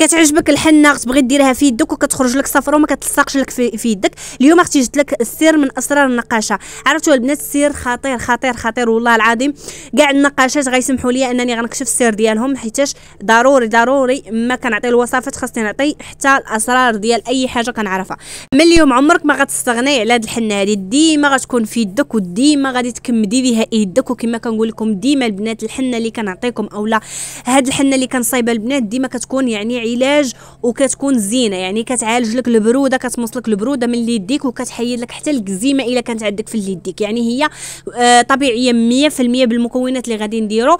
كتعجبك الحنه تبغي ديرها في يدك وكتخرج لك صفرة وما كتلصقش لك في, يدك اليوم اختي جبت لك السر من اسرار النقاشه عرفتوا البنات السر خطير خطير خطير والله العظيم كاع النقاشات غيسمحوا لي انني غنكشف السر ديالهم حيتاش ضروري ضروري ما كنعطي الوصفات خاصني نعطي حتى الاسرار ديال اي حاجه كنعرفها من اليوم عمرك ما غتستغني على هاد الحنه هادي ديما غتكون في يدك وديما غادي تكمدي بها يدك وكما كنقول لكم ديما البنات الحنه اللي كنعطيكم اولا هاد الحنه اللي كنصايبه البنات ديما كتكون يعني علاج وكتكون زينه يعني كتعالج لك البروده كتمص لك البروده من ليديك وكتحيد لك حتى الكزيمه الا كانت عندك في ليديك يعني هي آه طبيعيه 100% بالمكونات اللي غادي نديرو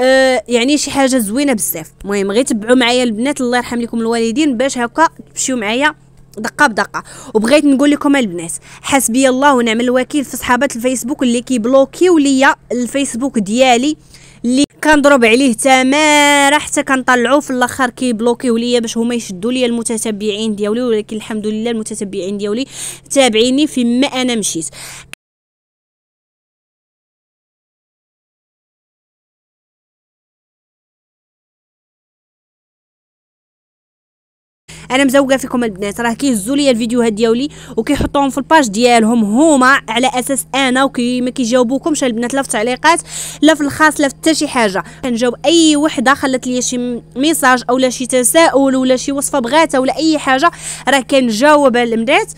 آه يعني شي حاجه زوينه بزاف المهم غير تبعوا معايا البنات الله يرحم لكم الوالدين باش هكا تمشيو معايا دقه بدقه وبغيت نقول لكم البنات حسبي الله ونعم الوكيل في صحابات الفيسبوك اللي كيبلوكيو ليا الفيسبوك ديالي اللي كنضرب عليه تماره حتى كنطلعو في الاخر كيبلوكيو ليا باش هما يشدوا ليا المتتبعين ديالي ولكن الحمد لله المتتبعين ديالي تابعيني فيما انا مشيت انا مزوقه فيكم البنات راه كيهزوا لي الفيديوهات ديالي وكيحطوهم في الباج ديالهم هما على اساس انا وكي ما كيجاوبوكمش البنات لا في التعليقات لا في الخاص لا في حتى شي حاجه كنجاوب اي وحده خلات لي شي ميساج اولا شي تساؤل ولا شي وصفه بغاتها ولا اي حاجه راه كنجاوب البنات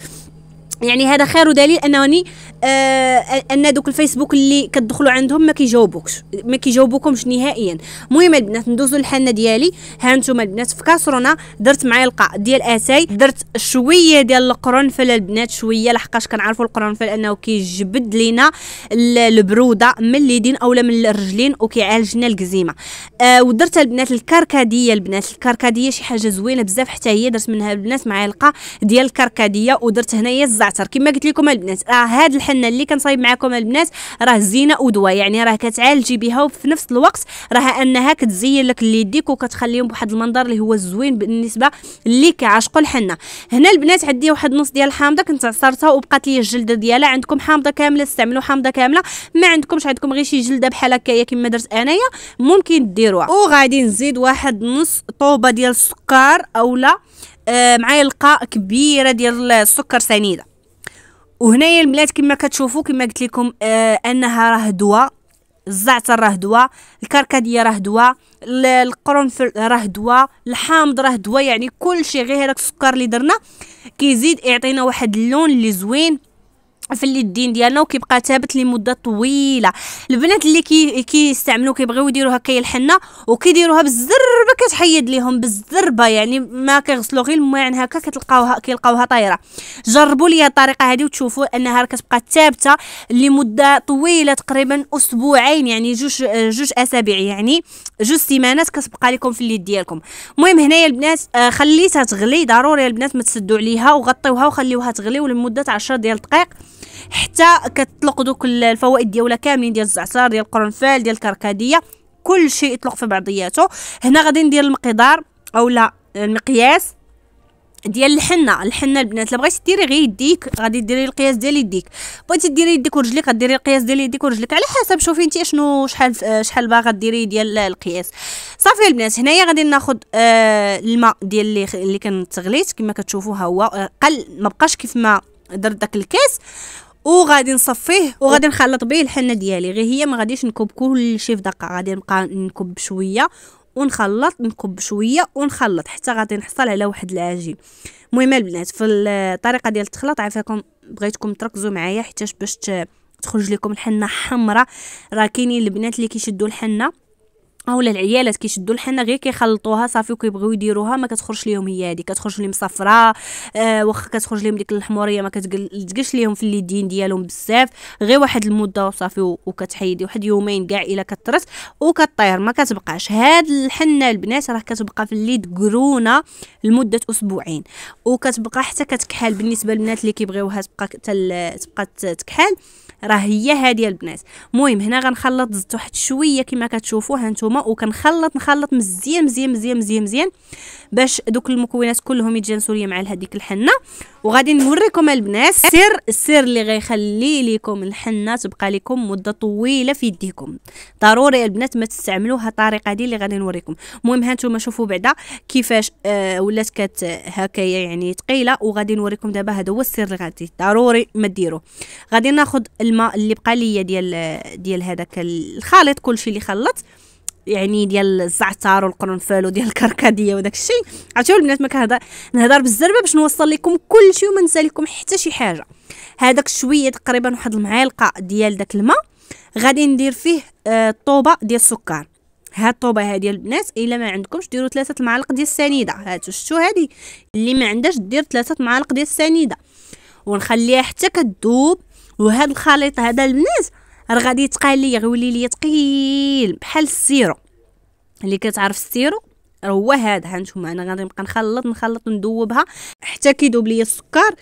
يعني هذا خير دليل انني آه ان دوك الفيسبوك اللي كتدخلوا عندهم ما كيجاوبوكش ما كيجاوبوكمش نهائيا المهم البنات ندوزوا للحنه ديالي ها نتوما البنات في كاسرونه درت معايا القاع ديال اتاي درت شويه ديال القرنفل البنات شويه لحقاش كنعرفوا القرنفل انه كيجبد لينا البروده من اليدين اولا من الرجلين وكيعالج لنا الكزيمه آه ودرت البنات الكركديه البنات الكركديه شي حاجه زوينه بزاف حتى هي درت منها البنات معايا القاع ديال الكركديه ودرت هنايا الزعتر كتعثر كما قلت لكم البنات راه هاد الحنه اللي كنصايب معكم البنات راه زينه ودواء يعني راه كتعالجي بها وفي نفس الوقت راه انها كتزين لك ليديك وكتخليهم بواحد المنظر اللي هو زوين بالنسبه اللي كيعشقوا الحنه هنا البنات عندي واحد النص ديال الحامضه كنت عصرتها وبقات لي الجلده ديالها عندكم حامضه كامله استعملوا حامضه كامله ما عندكمش عندكم غير شي جلده بحال هكايا كما درت انايا ممكن ديروها وغادي نزيد واحد نص طوبه ديال السكر اولا آه، معايا لقاء كبيره ديال السكر سنيده وهنايا البنات كما كتشوفوا كما قلت لكم آه انها راه دواء الزعتر راه دواء الكركديه راه دواء القرنفل راه دواء الحامض راه دواء يعني كل شيء غير هذاك السكر اللي درنا كيزيد يعطينا واحد اللون اللي زوين في اليدين ديالنا وكيبقى ثابت لمده طويله البنات اللي كي كيستعملوا كيبغيو يديروها كيلحنا وكيديروها بزر الكربه كتحيد ليهم بالزربه يعني ما كيغسلو غير الماء عن هكا كتلقاوها كيلقاوها طايره جربوا لي الطريقه هذه وتشوفوا انها كتبقى ثابته لمده طويله تقريبا اسبوعين يعني جوج جوج اسابيع يعني جوج سيمانات كتبقى لكم في اليد ديالكم المهم هنايا البنات آه، خليتها تغلي ضروري البنات ما تسدوا عليها وغطيوها وخليوها تغلي ولمده 10 ديال الدقائق حتى كتطلق دوك الفوائد ديالها كاملين ديال الزعتر ديال القرنفل ديال الكركديه كل شيء يطلق في بعضياته هنا غادي ندير المقدار او لا المقياس ديال الحنه الحنه البنات الا بغيتي ديري غير يديك غادي ديري القياس ديال يديك بغيتي ديري يديك ورجليك غديري القياس ديال يديك ورجليك على حسب شوفي انت شنو شحال شحال باغا ديري ديال القياس صافي البنات هنايا غادي ناخذ آه الماء ديال اللي اللي كنتغليت كما كتشوفوا ها هو آه، قل ما بقاش كيف ما درت داك الكاس وغادي نصفيه وغادي نخلط به الحنه ديالي غير هي ما غاديش نكب كلشي في دقه غادي نبقى نكب شويه ونخلط نكب شويه ونخلط حتى غادي نحصل على واحد العجين المهم البنات في الطريقه ديال التخلاط عافاكم بغيتكم تركزوا معايا حيتاش باش تخرج لكم الحنه حمراء راه كاينين البنات اللي كيشدوا الحنه اولا ولا العيالات كيشدوا الحنه غير كيخلطوها صافي وكيبغيو يديروها ما كتخرجش ليهم هي هذه كتخرج لهم صفراء آه واخا كتخرج لهم ديك الحموريه ما كتقلش ليهم في اليدين ديالهم بزاف غير واحد المده وصافي وكتحيدي واحد يومين كاع الا كثرت وكطير ما كتبقاش هاد الحنه البنات راه كتبقى في اليد قرونه لمده اسبوعين وكتبقى حتى كتكحل بالنسبه للبنات اللي كيبغيوها تبقى تل... تبقى تكحل راه هي هادي البنات المهم هنا غنخلط زدت واحد شويه كما كتشوفوا هانتوما وكنخلط نخلط مزيان مزيان مزيان مزيان مزيان باش دوك المكونات كلهم يتجانسوا مع هذيك الحنه وغادي نوريكم البنات السر السر اللي غيخلي لكم الحنه تبقى لكم مده طويله في يديكم ضروري البنات ما تستعملوها الطريقه هذه اللي غادي نوريكم المهم هانتوما شوفوا بعدا كيفاش آه ولات كت هكايا يعني ثقيله وغادي نوريكم دابا هذا هو السر اللي غادي ضروري ما ديرو غادي ناخذ الماء اللي بقى ليا ديال ديال هذاك الخليط كلشي اللي خلط يعني ديال الزعتر والقرنفل وديال الكركديه وداك الشيء عرفتوا البنات ما كنهضر نهضر بالزربه باش نوصل لكم كلشي وما ننسى لكم حتى شي حاجه هذاك شويه تقريبا واحد المعلقه ديال داك الماء غادي ندير فيه الطوبه آه، ديال السكر هاد الطوبه هادي البنات الا ما عندكمش ديروا ثلاثه معالق ديال السنيده هاتوا شتو هادي اللي ما عندهاش دير ثلاثه معالق ديال السنيده ونخليها حتى كتذوب وهاد الخليط هذا البنات راه غادي يتقال لي غيولي لي ثقيل بحال السيرو اللي كتعرف السيرو راه هو هذا هانتوما انا غادي نبقى نخلط نخلط ندوبها حتى كيدوب لي السكر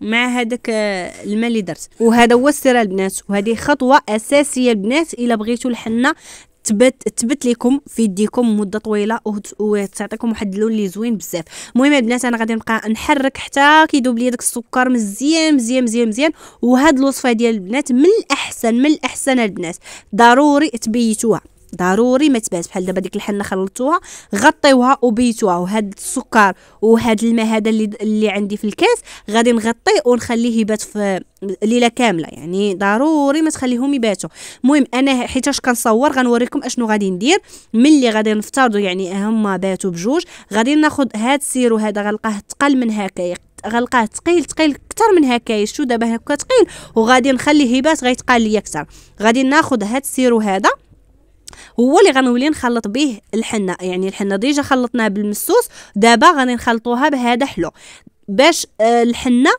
مع هذاك آه، الماء اللي درت وهذا هو السر البنات وهذه خطوه اساسيه البنات الا بغيتو الحنه تبات تبت لكم في يديكم مده طويله وتعطيكم واحد اللون اللي زوين بزاف المهم البنات انا غادي نبقى نحرك حتى كيذوب لي داك السكر مزيان مزيان مزيان مزيان وهاد الوصفه ديال البنات من الاحسن من الاحسن البنات ضروري تبيتوها ضروري ما تبات بحال دابا ديك الحنه خلطتوها غطيوها وبيتوها وهاد السكر وهاد الماء هذا اللي اللي عندي في الكاس غادي نغطيه ونخليه يبات في ليله كامله يعني ضروري ما تخليهم يباتوا المهم انا حيتاش كنصور غنوريكم اشنو غادي ندير ملي غادي نفترضوا يعني هما باتوا بجوج غادي ناخذ هاد السيرو هذا غنلقاه ثقل من هكايا غنلقاه ثقيل ثقيل اكثر من هكايا شو دابا هكا ثقيل وغادي نخليه يبات غيتقال لي اكثر غادي ناخذ هاد السيرو هذا هو اللي غنولي نخلط به الحنه يعني الحنه ديجا خلطناها بالمسوس دابا غادي نخلطوها بهذا حلو باش آه، الحنه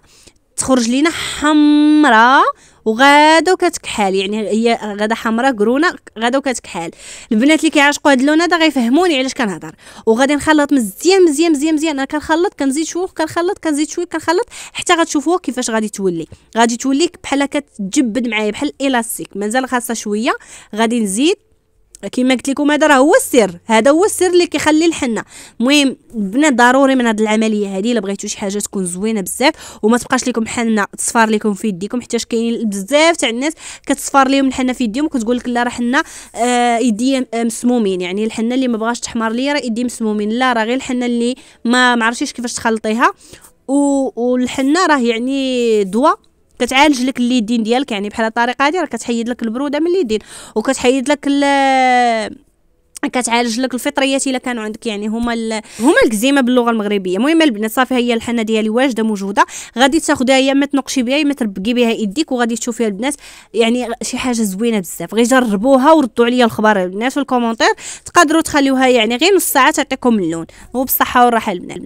تخرج لينا حمراء وغادو كتكحال يعني هي غادا حمراء قرونه غادو كتكحال البنات اللي كيعشقوا هاد اللون هذا غيفهموني علاش كنهضر وغادي نخلط مزيان مزيان مزيان مزيان انا كنخلط كنزيد شويه كنخلط كنزيد شويه كنخلط حتى غتشوفوا كيفاش غادي تولي غادي تولي بحال كتجبد معايا بحال الالاستيك مازال خاصها شويه غادي نزيد كيما قلت لكم هذا راه هو السر هذا هو السر اللي كيخلي الحنه المهم البنات ضروري من هذه العمليه هذه الا بغيتو شي حاجه تكون زوينه بزاف وما تبقاش لكم حنه تصفار لكم في يديكم حيتاش كاينين بزاف تاع الناس كتصفار لهم الحنه في يديهم وكتقول لك لا راه حنا آه، يدي آه، مسمومين يعني الحنه اللي ما بغاش تحمر لي راه يدي مسمومين لا راه غير الحنه اللي ما معرفتيش كيفاش تخلطيها والحنه راه يعني دواء كتعالج لك اليدين ديالك يعني بحال الطريقه هذه راه كتحيد لك البروده من اليدين وكتحيد لك آه، كتعالج لك الفطريات الا كانوا عندك يعني هما ال... هما الكزيمه باللغه المغربيه المهم البنات صافي هي الحنه ديالي واجده موجوده غادي تاخدها يا اما تنقشي بها يا اما تربكي بها يديك وغادي تشوفيها البنات يعني شي حاجه زوينه بزاف غير جربوها وردوا عليا الخبر البنات في الكومونتير تقدروا تخليوها يعني غير نص ساعه تعطيكم اللون وبالصحه والراحه البنات